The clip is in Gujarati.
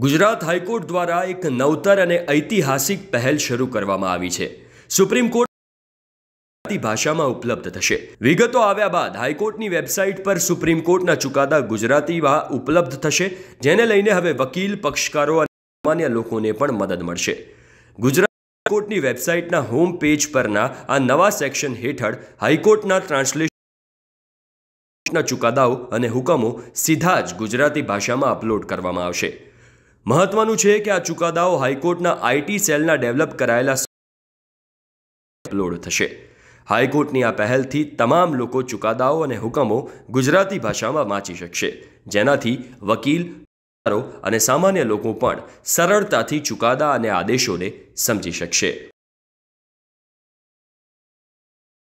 ગુજરાત હાઈકોર્ટ દ્વારા એક નવતર અને ઐતિહાસિક પહેલ શરૂ કરવામાં આવી છે સુપ્રીમ કોર્ટ ભાષામાં ઉપલબ્ધ થશે વિગતો આવ્યા બાદ હાઈકોર્ટની વેબસાઇટ પર સુપ્રીમ કોર્ટના ચુકાદા ગુજરાતીમાં ઉપલબ્ધ થશે જેને લઈને હવે વકીલ પક્ષકારો અને સામાન્ય લોકોને પણ મદદ મળશે ગુજરાત કોર્ટની વેબસાઇટના હોમ પેજ પરના આ નવા સેક્શન હેઠળ હાઈકોર્ટના ટ્રાન્સલેશનના ચુકાદાઓ અને હુકમો સીધા જ ગુજરાતી ભાષામાં અપલોડ કરવામાં આવશે મહત્વનું છે કે આ ચુકાદાઓ હાઈકોર્ટના આઈટી સેલના ડેવલપ કરાયેલા અપલોડ થશે હાઈકોર્ટની આ પહેલથી તમામ લોકો ચુકાદાઓ અને હુકમો ગુજરાતી ભાષામાં વાંચી શકશે જેનાથી વકીલ અને સામાન્ય લોકો પણ સરળતાથી ચુકાદા અને આદેશોને સમજી શકશે